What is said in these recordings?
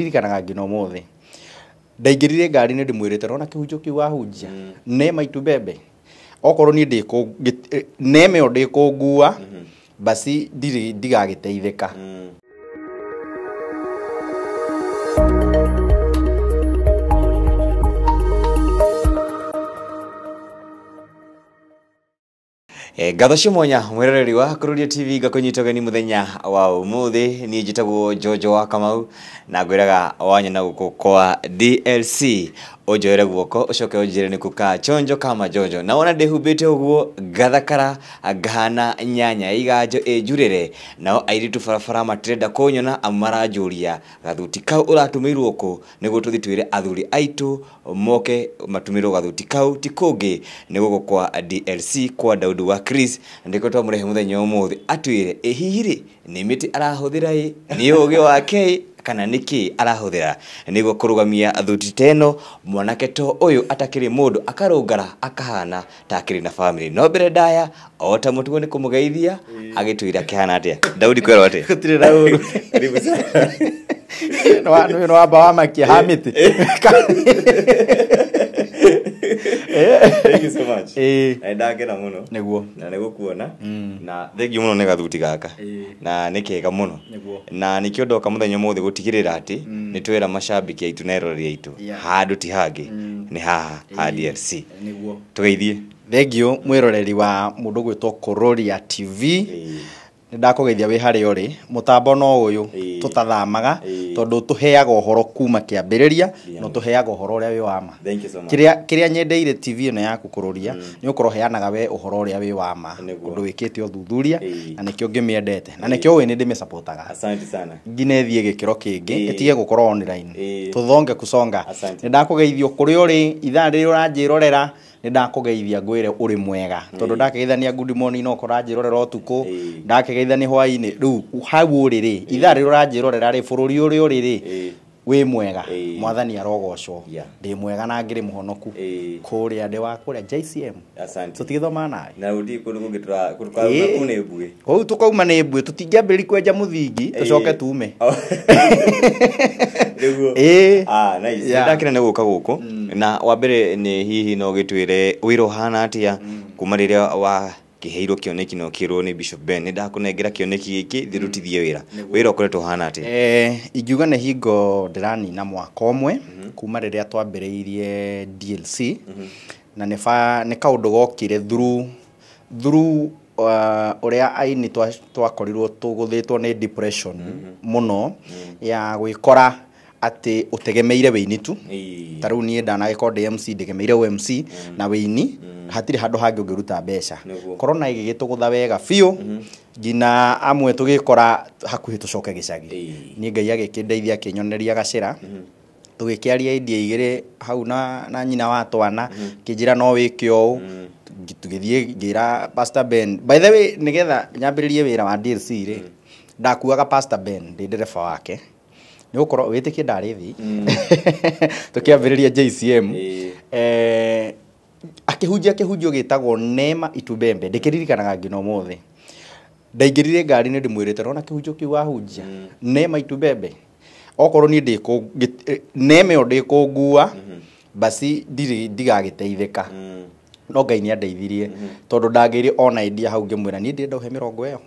ndirikanaga nginya umuthi ndaingirire ngari nä ndä mwä rä te rona kä hunjå kä u wahunjia mm. ne maitu mbembe okorwo niä ndä kå neme ndä kå ngua mm-hmm. basi ndirä ndigagä teithä ka mm. e, eh, gatho cimonya mwiroreri wa kururia tv ngakunyitwo ni muthenya wa umuthi ni njitagwo jojo wa kamau na ngwiraga wanya na kwa dlc unjoere guoko ucoke unjire nä kå ka chonjo kama jojo na wona ndä humbä te å guo ngathakara ngahana nyanya iganjo ä njurä re nao airitu barabara matirenda kå amu maranjå gathuti kau å ratå mä irwo kå tå athuri aitå moke matå rwo gathuti kau ti kå ngä nä gå kwa dlc kwa daudu wa chris ndä ko twamå rehe må thenya å må thä atwä re ä hihirä thä ra å gä kana niki arahuthira nigo kurugamia thuti teno mwanake to uyu atakiri mundu akarungara akahana takiri na family no bere ndaya ota ta mutugo ni kumugeithia agitwira kihana atia daudi kwero atia kutire daudi no no wamba wamakia hamiti ndangena må no näguo na nä gå kuona na thengiå må no nä gathuti gaka eh. na nä kega må no na nä kä ndoka må thenya må thä gå tigä rä ra atä mm. nä twera macambiki aitå na eroreri aitå handå ti hangä mm. nä haha eh. ha drc eh, tå geithie thengiå mwä roreri wa må ndå gwä two kororia tv yeah nä ndakå wä harä mutambo må tambo no å yå tå tathamaga tondå tå heaga å horo kuma kä ambä rä ria no tå heaga å horo å rä a wä wama kiria rä a nyendeire tv ä no yaku kå rå ria mm. nä korwo heanaga we å horo å rä a wä wama å ndå wä kä te å thuthuria na nä ngimiendete ngä mä endete na nä kä o ä nä ndä mä ngine thie gikiro gä kä ro kä ngä ä tige gå korwo tå thonge ndakå geithio kå ithaa rä rä å ranjä rorera nä geithia ngwä re å rä mwega tondå ndakägeithania no koranjä rorera å tukå ndakä ndakägeithania hwainä rä u hau å rä rä ithaa rä ranjä rorera rä bå rå ri å rä å rä rä wä mwega mwathani arogocwo ndä mwega na ngä rä må honoku kå rä a ndä wa kå rä a tå tigä thomaa naä kå u tå kauma nä mbuä tå tingä ambä rä kwenja må thingi tå coke tume ndakä nä gå ka gå kå na wambere nä hihi no gĩtwĩre hana atä a mm. kuma rĩrĩa wa kä kioneki na ukirwo ni Bishop Ben nä ndakunengera kioneki giki thirutithie mm. wira wira ukoretwo hana atä eh, ingiuga nä hingo ndäranina mwaka mwe mm-hmm. kuma rä rä a twambĩrĩirie DLC mm-hmm. na nä kaũndũ gokire through rä uh, a aini twakorirwo two nä depression mm-hmm. no ya kora atä å tegemeire wä ini tu tarä u niä ndanagäkorwo ndä mc ndegemeire umc mm. na wä ini mm. hatirä handå hangä å ngä ruta mbeca korona ä gä gä tå gå tha wega biå mm-hmm. ngina mm. amwe tå gä kora hakuhä tå coke gä cagi niä ngai agä kä ndeithia akä nyoneria gacä mm-hmm. tå gä kä aria igä rä hau na, na nyina wa twana kä njä ra no wä ke å å tå gä thiä ngä ra by the way nä getha nyambä rä rie wä ra wa rä mm. ndakuaga ndä ndereba wake nä gå korwo wä tä kie ndarä thi mm. tå kä ambä rä ria jcm akä hunjia akä hunjio gä tagwo nema itumbembe ndä kä ririkanaga ngina ndaingä rire ngari nä ndä mwä rona kä ki kä u wahunjia mm. nema itumbembe okorwo niä ndä nema yo ndä kå ngua mm-hmm. basi diri ndigagä teithä mm. no ngai nä andeithirie mm -hmm. tondå ona idea hau ngimwira ni ra niä ndä he mä rongo ä yo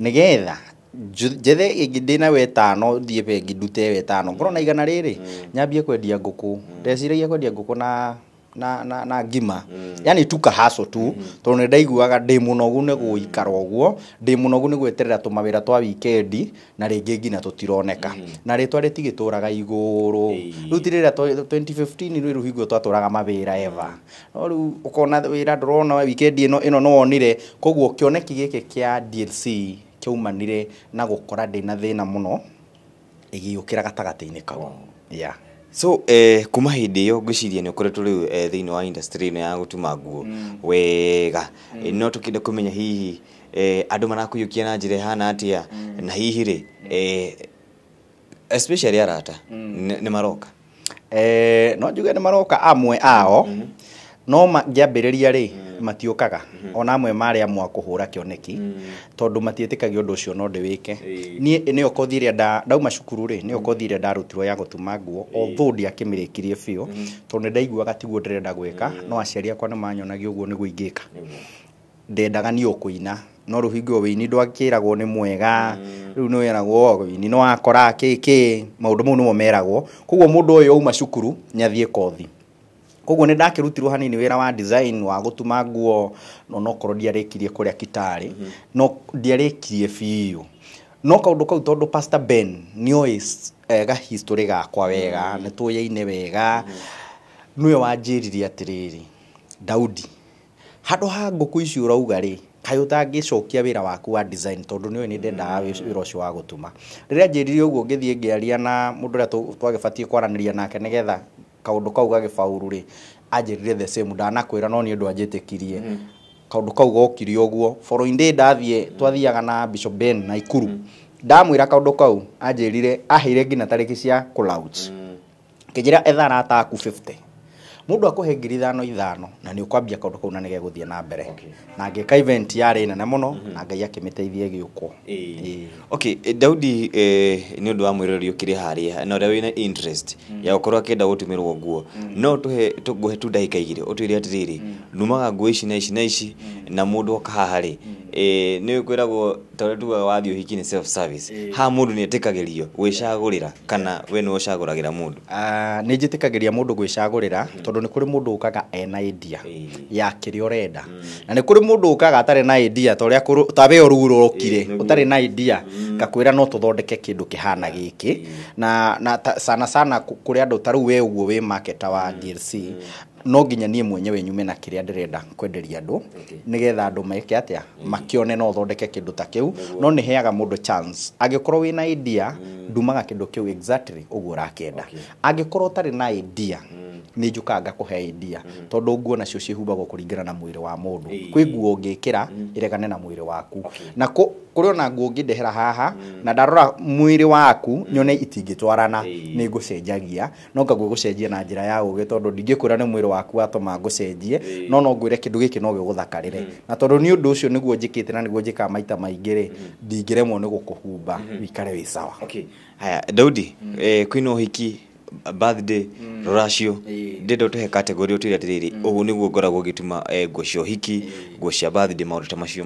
nä getha njethe ndä wetano thiä bengi ndute wetano ngorwo na igana riri rä mm. nyambie kwendia ngå mm. ndeciragia kwendia ngå na na, na, na ngima mm. yani tuka haso tu mm. tondu nä ndaiguaga ndä må nogu nä gå ikara å guo ndä må nogu nä gweterera tå mawä ra twa wikendi na rä ngä nginya tå tironeka mm. na rä twa rä tigä tå raga igå rå rä u tirä rä a rä rä hinguo twatå raga mawä ra eva mm. no rä u å kona wä ra ndå rona wikendi ä no ä no nä wonire koguo kĩoneki gä kä kĩa DLC kĩaumanire na gukora ndina na muno igiukira ĩgĩũkĩra gatagatĩ-inĩ kau yeah. so eh, kuma hĩndĩ ĩyo ngwiciria ni ũkoretwo rĩu eh, thĩinĩ wa industry ĩno ya gũtuma nguo mm. wega mm. Eh, no tũkenda kũmenya hihi eh, andũ marakũiyũkia na njĩra hana atia mm. na hihi rĩ mm. eh, especially arata mm. maroka eh, no njuge ni maroka amwe ao mm no ngĩambĩrĩria rĩ matiũkaga mm-hmm. ona amwe marĩ amwe a kũhũra kĩoneki mm-hmm. tondũ matiĩtĩkagia ũndũ ũcio no ndĩwĩke niĩ nĩyo kothi ĩrĩa ndauma cukuru rĩ nĩyo mm-hmm. kothi ĩrĩa ndarutirwo ya gũtuma nguo although ndiakĩmĩrĩkirie biũ tondũ nĩndaiguaga tiguo ndĩrenda gwĩka no aciari akwa nĩmanyonagia ũguo nĩguo ingĩka ndendaga niĩ ũkũina no rũhingo wĩini ndwakĩragwo nĩ mwega u nĩ weragwo wĩini nĩ wakora kĩ kĩ maũndũ mau mo meragwo koguo mũndũ ũyũ auma cukuru nĩathiĩ kothi koguo nä ndakärutirwo hanini wä ra wa design wa gå tuma nguo no nokorwo ndiarä kirie kå rä mm -hmm. no ndiarä kirie biå no kaundu kau tondu pastor ben is eh, ga history ga kwa wega mm. -hmm. nituyaine wega mm. -hmm. niwe wanjiririe atiriri daudi handu ha nguku icio urauga ri kayo ta tangäcokia wä ra waku wa design tondå nä ni nä ndendaga wä ra å wa gå tuma rä rä a njä rire å guo na må ndå å rä a twagä batiä kwaranä ria nake nä kaundu kau gagibauru ri anjirire the same ndanakwira no ni undu anjitikirie kirie mm. kaundu kau gokire uguo boro-ini ndathie mm. twathiaga na Bishop Ben na Ikuru ndamwira mm. kaundu kau anjirire ahire nginya tariki cia kulauch mm. kinjira ethara ataku 50 mundu akuhe ngiri ithano ithano na nä å kwambia kaå ndå kau na nä gegå thiä na mbere na ngä ka yarä nene må no mhm. na ngai akä mä teithia gä ũkwo daudi nä å ndå wa mwä rori å kä harä na å rä a interest mhm. ya gå korwo akenda gå tå rwo nguo mhm. no tuhe tuguhe tu ndagä ka igä rä atä rä rä numaga nguo ici na ici na ici na mudu oka haha ri mm. ni kwiragwo ta wa tugaga hiki ni self service ha mudu ni etäkagärio gwä cagå rä kana we ni wacagå ragä ra mundu nä njä tä kagä ria mundu gwä cagå rä ra mm. tondå nä kå ena india ya kiri rä a na ni kuri mudu mundu atari na idea ta rä a tawe å rurå kire å na idea mm. ngakwä ra no tå thondeke kä ndå kä hana gä kä na sana sana kuri rä taru ta rä we å guo wä maketa wa dlc no nginya niä mwenyewe nyume na kä rä a renda kwenderia andå nä getha andå meke atä a mm. no thondeke kä ndå ta kä u no nä heaga må ndå angä korwo wä na idea mm. ndumaga kä ndå kä u exactly å guo å rakenda angä korwo tarä na idea mm nä njå kaga kå he tondå nguo nacio cihumbagwo kå ringana na mwä wa må ndå kwä nguo å ngä ä regane na mwä waku na kå rä ona nguo ngä ndehera haha mm-hmm. na ndarora mwä rä waku mm-hmm. nyone itingä twarana nä ngå cenjagia no ngaguo gå cenjia na njä ra ya å gä tondå ndingä kwä nä waku watåma ngå cenjie no no ngwä re kä ndå gä kä no gå thakarä re mm-hmm. na tondå nä å ndå å cio guo njä kä te na guo njä maita maingä rä ndingä remwo nä gå kå humba wikare wä sawa haya daudi mm. eh, kwä å hiki birthday mm. ratio yeah. ndenda ũtũhe kategori ũtwĩre atĩrĩrĩ mm. ũguo mm. nĩguo ngoragwo gä eh, nguo cia ũhiki nguo cia birthday maũndũ ta macio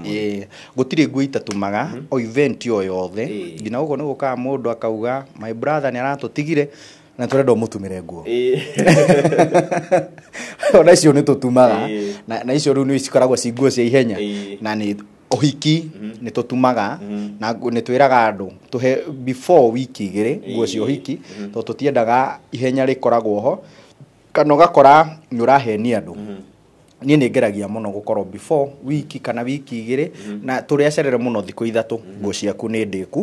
gå tirä nguo itatumaga mm mm-hmm. o event o yothe nginya yeah. ũguo nĩgũkaga mũndũ akauga my brother nĩ tigire na tũrenda ũmũtumĩre nguo ona icio tå tumaga na icio rĩu nĩ cikoragwo ci nguo cia ihenya na nĩ ohiki mm mm-hmm. nä tå tumaga mm-hmm. na nä twä raga andå tå he before wiki igä rä nguo cia uhiki mm-hmm. tondå tå tiendaga ihenya rä koragwo ho kana ũgakora nä å rahenia andå niä nä ngeragia må no gå korwo before wiki kana wiki igä rä na tå rä acerere må no thikå ithatå nguo ciaku nä ndä ku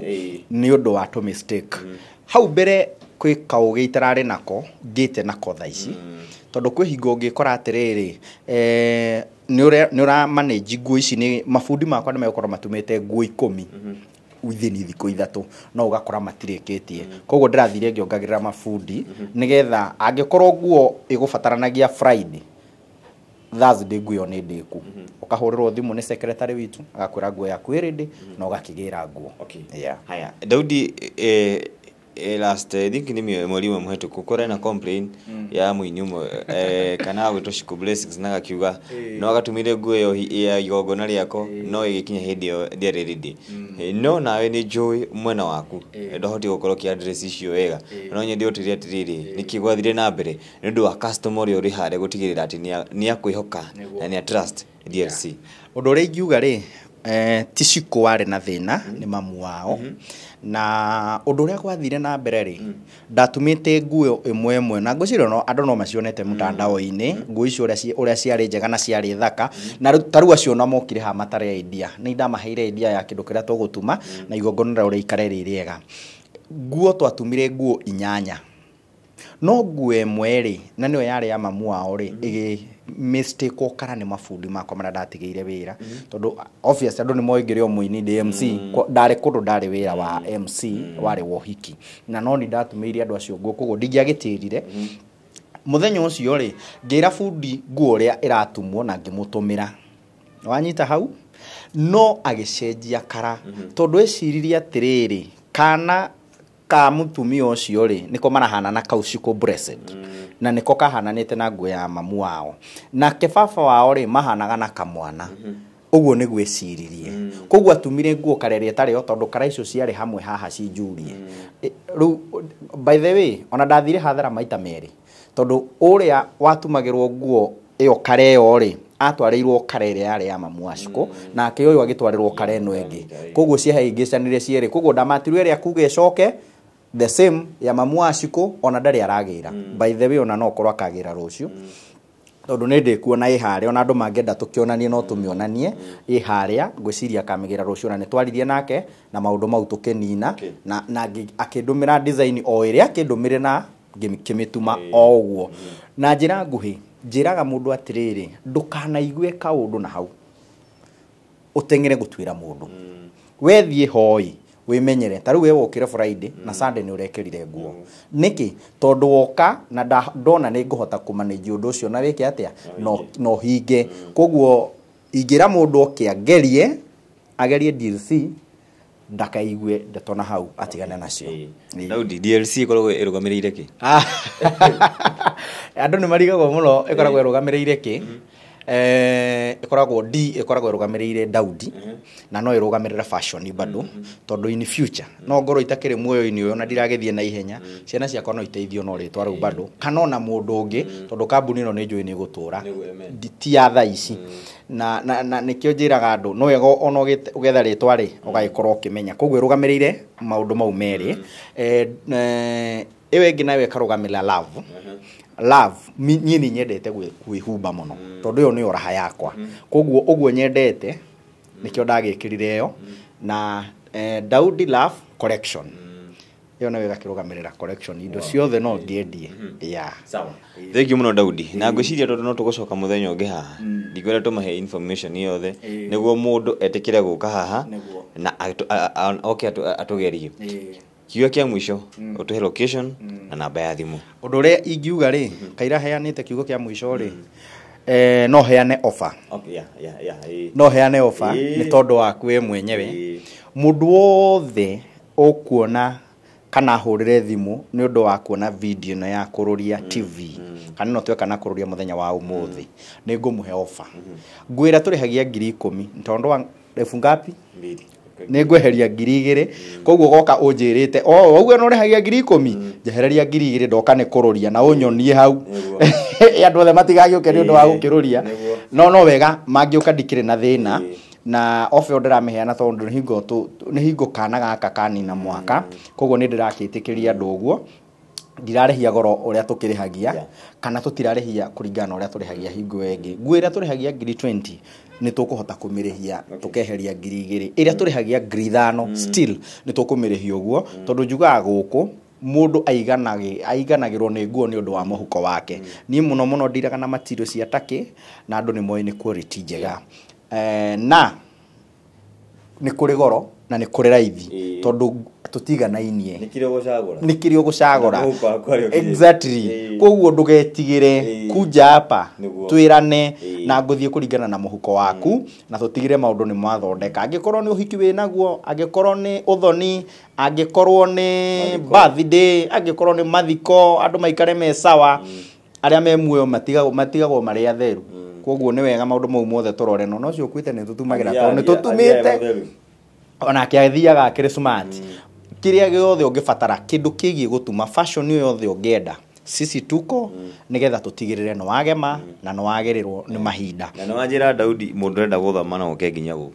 nä å ndå wa tå mistake hau mbere kwä gä itararä nako ngä te nako tha ici tondå kwä hingo ngä kora atä rä eh, rä nä å ramanji nguo ici nä mabundi makwa nä megåkorwo matumä nguo ikå ni thikå ithatå no å gakora matirä kä tie koguo ndä rathire ngä ongagä rä ra mabundi nä getha angä korwo nguo ä gå bataranagia thursday nguo ä yo nä ndä ku mhm. å kahå rä rwo thimå nä sekretarä witå agakwä ra nguo yaku ä rä ndä na å gä ra nguo haya daudi Eh, last eh, i think ndimi mulimu mwetu kukore na complain mm. ya mwinyumo eh, kana wito shiku blessings na gakiuga hey. Eh. no agatumire nguo yo ya igongona riako hey. no igikinya hedi yo ndiari ridi mm. na no nawe ni njui mwena waku hey. ndohoti gukorwo ki address icio wega hey. no nyende utiri atiriri ni niki gwathire na mbere ni ndu wa customer uri hare gutigirira ati ni ni akwihoka na ni a trust DLC yeah. undu uria ri eh, ti ciku warĩ na thĩna mm. nĩ mamu wao mm -hmm. na ũndũ ũrĩa gwathire na mbere rĩ mhm. ndatumĩte mm. nguo ĩmwe mwe na ngwĩciria no andå no macionete må inĩ mm. nguo icio a ciarä njega na ciarä thaka mm. na ta acio na mokire ha matare idea nä ndamaheire idea ya kĩndũ kĩrĩa tũgũtuma mm. na igongona rä a ikare rä ega nguo twatumire nguo inyanya no nguo mwe rä na nĩyo yarä ya mamu wao rĩ mm -hmm mistake okara nä mabundi makwa marä a ndatigä ire wä ra mhm. tondå andå nä moä ngä rä o må ini mc mm. ndarä kå ndå ndarä wä ra wa mc mm. mm. warä wohiki na no ni ndatå mä ire andå acio ngå koguo ndingä agä tä rire muthenya ucio ri ngira bundi nguo ria iratumwo na ngimutumira wanyita hau no agicenjia kara mm-hmm. tondu eciririe atiriri kana ka mutumia ucio ri niko marahana na kaushiko blessed na niko kahananite na nguo ya mamu wao na baba wao ri mahanaga na kamwana mm-hmm. mm -hmm uguo nä gwä mm. koguo atumire nguo kareria tarä o tondu kara icio hamwe haha cinjurie mm. by the way ona ndathire hathara maita merä tondå å watumagirwo watumagä rwo nguo iyo kare ä yo ri atwarä irwo kara ä rä yarä ya mamu acikå mm. nake å yå agä twarä rwo ä no ä koguo ciaheingicanä re cierä koguo ndamatirwo ä rä a kuga the same ya mamu ona ndarä aragä ra mm. by the way ona no korwo akagä ra rå cio mm tondå nä ndä kuona ä harä a ona andå mangenda tå kä onanie no tå mä onanie ä mm. harä a ngwä ciria akamä gä ra rå cio na nä twaririe nake na maå ndå mau tå kä nina na akä ndå mä ra o ä rä a akä ndå mä rä na kä mä tuma o å guo mm. na njä ra nguhä njä raga må ndå atä rä rä ndå kanaigue kaå ndå na hau å tengere gå tuä ra må ndå mm. wethiä hoi wimenyere tarä u we wokire friday mm. na sunday nä å rekerire nguo mm. nä kä tondå woka na ndona nä ngå hota kå manäji å ndå å cio na wä ke atä a no, no hinge mm. koguo ingä ra må ndå oke angerie agerie DLC ndakaigue ndeto na hau atigane nacio DLC rä ire kä andå nä marigagwo må no rä ire kä ikoragwo eh, d ikoragwo irugamiriire daudi mhm. na no irugamirire fashion bado mhm. tondu in future no ngoro itakire muoyo-ini uyu na ndiragithie na ihenya mhm. ciana ciakwa no iteithio no ritwa ru bado kana na mundu ungi tondu kambuni no ni njui ni gutura ti ya thaa ici na na, na nikio njiraga andu no ego ono ugetha ritwa ri ugagikorwo ukimenya koguo irugamirire maundu mau meri eh, eh, ĩyo ĩngĩ nayo love love niĩ nĩ nyendete kwĩhumba mũno mm. tondũ yo nĩyo raha yakwa mm. koguo guo nyendete rire ä yo na eh, Daudi Love Collection mm. ĩyo nayo ĩgakĩrũgamĩrĩra collection indo ciothe no mm-hmm. ngĩendie mm-hmm. ya thengiũ mũno daudi na ciria tondå no thenya å ngä haha ndikwenda tũmahe information yothe kä re gå ka haha na oke gerie kiuga kia mwisho mm. utuhe location mm. na namba ya thimu undu uria ingiuga ri mm. kaira heanite kiugo kia mwisho ri mm. eh, no heane offer okay, yeah, yeah, yeah, no heane offer ni tondu waku we mwenyewe hey. mundu wothe ukuona kana hurire thimu ni undu wa kuona video na ya kururia mm, tv kana no tweka na kururia muthenya wa umuthi ni ngumuhe offer mm-hmm. ngwira turihagia ngiri ikumi tondu wa elfu ngapi nä ngweheria ngiri igä rä koguo goka å njä rä te o oh, wauga no rä ngiri ikå mm. njehereria ngiri igä rä ndoka nä kå rå ria na å nyonie hau andå othe matigagä å ke nä å ndå wa gå kä rå ria no no wega mangä å ka ndikä rä na thä na na ofe å ndäramä heana tondå nä hingo kana gaka kanina mwaka mm. koguo nä ndä rakä tä kä ria andå å guo ndirarehia goro uria tukirihagia yeah. kana tutirarehia kuringana uria turihagia hingo ingi nguo iria turihagia ngiri 20 nä tå kå hota kå mä rä hia tå keheria ngiri igä rä ä rä a mm. tå rä hagia ngiri ithano mm. nä tå kå mä rä hia å guo mm. tondå njugaga gå kå mundu aiganage aiganagirwo ni nguo ni undu wa muhuko wake mm. ni muno muno ndiraga na matiro cia taki na andu ni moyi ni quality njega yeah. eh, na ni kuri goro na nä kå rä raithi tondå tutiganainie nä kä rä å gå cagåra koguo ndå getigä re kunja apa twä rane na ngå thiä kå ringana na må huko waku mm. na tå tigä re maå ndå nä mwathondeka angä korwo nä å hiki wä naguo angä korwo nä å thoni angä korwo nä bathidä angä korwo nä mathiko andå maikare me sawa mm. arä a me muoyo matigagwo marä atheru mm. koguo nä wega maå ndå mau mothe tå rore no no cio kuä te nä tå tumagä ra tondå nä tå tumä te onake athiaga akĩrĩ smart mm. kĩrĩa gĩothe ũngĩbatara kindu kigi gutuma fashion yothe ungenda sisi tuko mm. nigetha tutigirire no wagema mm. na no wagerirwo ni mahinda na no ajira Daudi mundu enda guthoma na oke nginya guku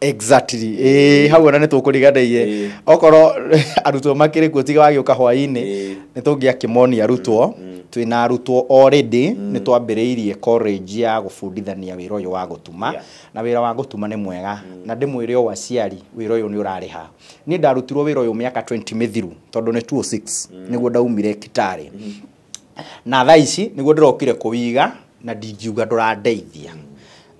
exactly mm. eh hau ona nitukuriganairie mm. okorwo arutwo makire kuo wagi ukahwaini hwaini mm. nitungiakimonia arutwo mm twä na arutwo already mm. nä twambä college ya gå bundithania wä ra å yå wa gå tuma na wä ra wa gå tuma nä mwega mm. na ndä mwä re å aciari wä ra å yå nä å rarä ha niä ndarutirwo wä ra å yå mä aka mä thiru tondå nä mm. nä guo ndaumire kitarä mm-hmm. na thaa ici nä guo ndä rokire kå wiga na ndingiuga ndå randeithia mm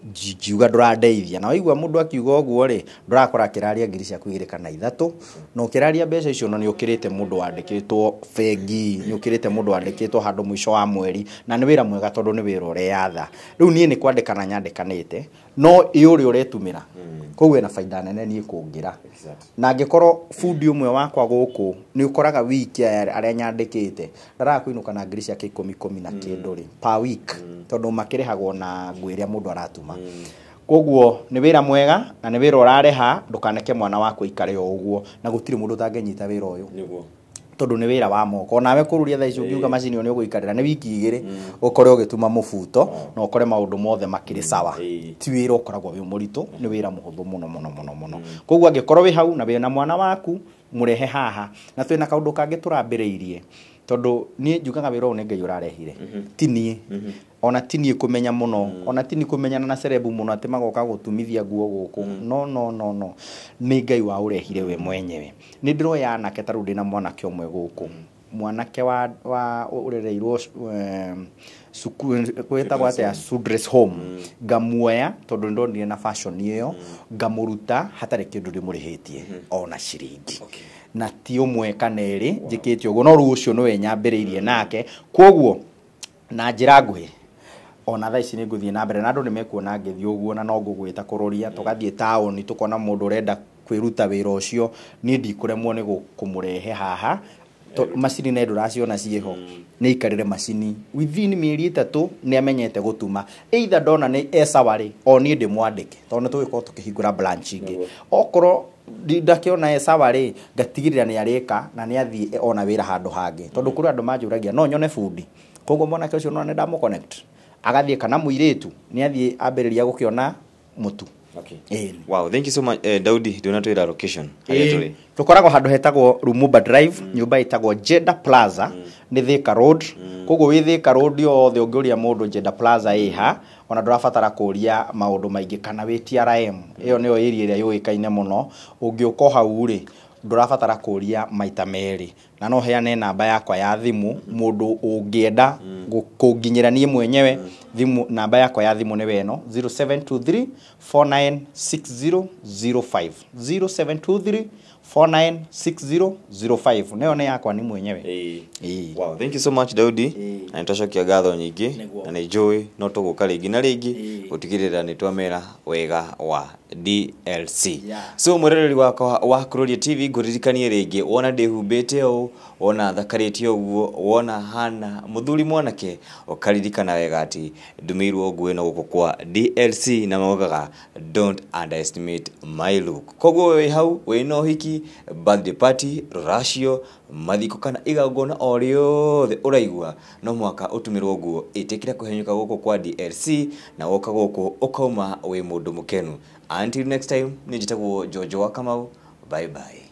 ngiuga ndurandeithia na waigua mundu akiuga ũguo ri ndurakora kiraria ngiri cia igĩrĩ kana ithatũ na ũkĩraria mbeca icio na ni ukirite mundu wandikitwo bengi ni ukirite mundu wandikitwo handu mũico wa mweri na ni wira mwega tondu ni wira ũreyatha riu nie ni kwandikana nyandikanite no iuri uretumira rä a å retumä ena baida nene niä kå ngä ra na ngä korwo bundi å mwe wakwa gå kå nä å koraga wiki arä a nyandä kä te ndaraga kå na ngiri ke ikå ikå na mm. kä ndå rä mm. tondå makä makire hagwo na ngwä rä a må ndå aratuma mm. koguo nä wä ra mwega na nä wä ra å rareha ndå kaneke mwana wakwa ikare o å guo na gå tirä må ndå tangenyita wä ra å yå tondu ni wira wa moko onawe kururia thaa icio ngiuga macini ni uguikarira ni wiki gä ukore mm. ugituma buto mm. na ukore maundu mothe makiri mm. sawa ti wira ukoragwo wi muritu ni wira muhuthu muno muno muno muno koguo korwo wi hau na na mwana waku murehe haha na twina kaundu kangi irie tondå niä njugaga wä ra å nä ngai å rarehire mhm. tiniä mhm. ona tiniä kå menya må no mm. ona tini kå menyana na cerebu må no atä magoka gå tumithia nguo gå kå mm. no no no no nä ngai wa å rehire we mwenyewe nä ndä roya anake tarä u ndä na mwanake å mwe gå kå mm. mwanake wa wa urereirwo gwätagwo ehm, atä sudres home ngamuoya tondå nä ndonire na fashion ä yo ngamå ruta hatarä kä ndå ndä må rä hä tie mm-hmm. ona ciringi okay na ti ũmwe kana ĩrĩ njĩkĩte ũguo no rĩu ũcio nĩwe nyambĩrĩirie nake kwoguo na njĩra nguhĩ ona thaa ici nĩ ngũthiĩ na mbere na andũ nĩ mekuona ngĩthiĩ ũguo na no ngũgwĩta kũroria tũgathiĩ taũni tũkona mũndũ ũrenda kwĩruta wĩra ũcio niĩ ndikũremwo nĩ kũmũrehe haha macini nĩ ndũraciona ciĩho mm. nĩ ikarĩre macini within mĩeri ĩtatũ nĩ amenyete gũtuma either ndona nĩ ecawa rĩ o niĩ ndĩmwandĩke tondũ nĩ tũgĩkorwo tũkĩhingũra branch ingĩ okorwo ndakiona e sawa rä ngatigä nä arä ka na ni athi e, ona wira handu hange tondu tondå andu majuragia no nyone bundi koguo mwanake å cio ne nä connect agathiä kana muiretu ni athi athiä gukiona mutu Okay. Yeah. Wow, thank you so much. Eh, Daudi, ndona twä ra location. Yeah. Tukoragwo handu hetagwo Rumuba Drive, mm. nyumba itagwo Jeda Plaza, mm. nĩ Thika Road. Mm. Koguo wĩ Thika Road yo the ongoria mundu Jeda Plaza ĩ ha, ona ndũrabatara kuria maundu maingi kana wĩ TRM iyo niyo iri iria yuikaine muno ũngĩũka hau ri ndũrabatara kuria maita meri na no heane namba yakwa ya thimu mundu ungienda kunginyira niĩ mwenyewe thimu namba yakwa ya thimũ nĩwe mm. ĩno 0723496005 0723 496005 nayo nä yakwa ni mwenyewe wow. thank you so much daudi na nä twacokia ngatho nyingä na nä njå no tå gå ka rä ngä na rä ngä gå tigä rä ra nä twamera wega wa dlc yeah. so mwerereri wakwa wa kuroria tv ngå ririkanie rä ngä wona ndä humbä te å wona thakarä te å guo wona hana må thuri mwanake ũkaririkana wega atä ndumä irwo nguä no gå kå kwa dlc na maugaga don't underestimate my look koguo wä hau wä na å hiki birthday party ratio mathiko kana igagona o rĩothe ũraigua no mwaka ũtumĩrwo nguo ĩtĩkĩra kũhenyũka gũkũ kwa DLC na woka gũkũ ũkauma wĩ mũndũ kenu until next time njä tagwo Jojo wa Kamau bye bye